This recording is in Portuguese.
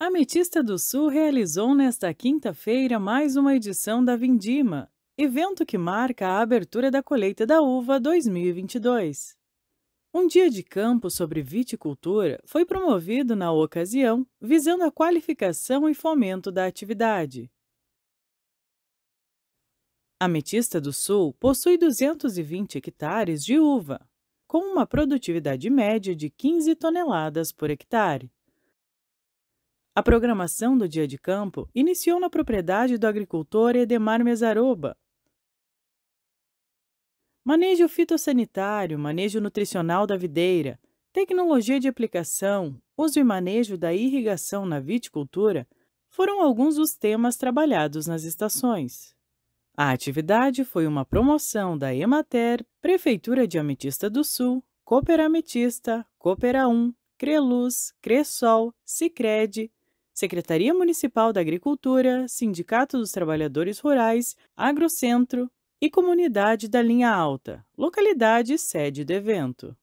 Ametista do Sul realizou nesta quinta-feira mais uma edição da Vindima, evento que marca a abertura da colheita da uva 2022. Um dia de campo sobre viticultura foi promovido na ocasião, visando a qualificação e fomento da atividade. Ametista do Sul possui 220 hectares de uva, com uma produtividade média de 15 toneladas por hectare. A programação do Dia de Campo iniciou na propriedade do agricultor Edemar Mesaroba. Manejo fitossanitário, manejo nutricional da videira, tecnologia de aplicação, uso e manejo da irrigação na viticultura foram alguns dos temas trabalhados nas estações. A atividade foi uma promoção da Emater, Prefeitura de Ametista do Sul, Cooper Ametista, Coopera 1, Creluz, Cresol, Sicredi, Secretaria Municipal da Agricultura, Sindicato dos Trabalhadores Rurais, Agrocentro e Comunidade da Linha Alta, localidade sede do evento.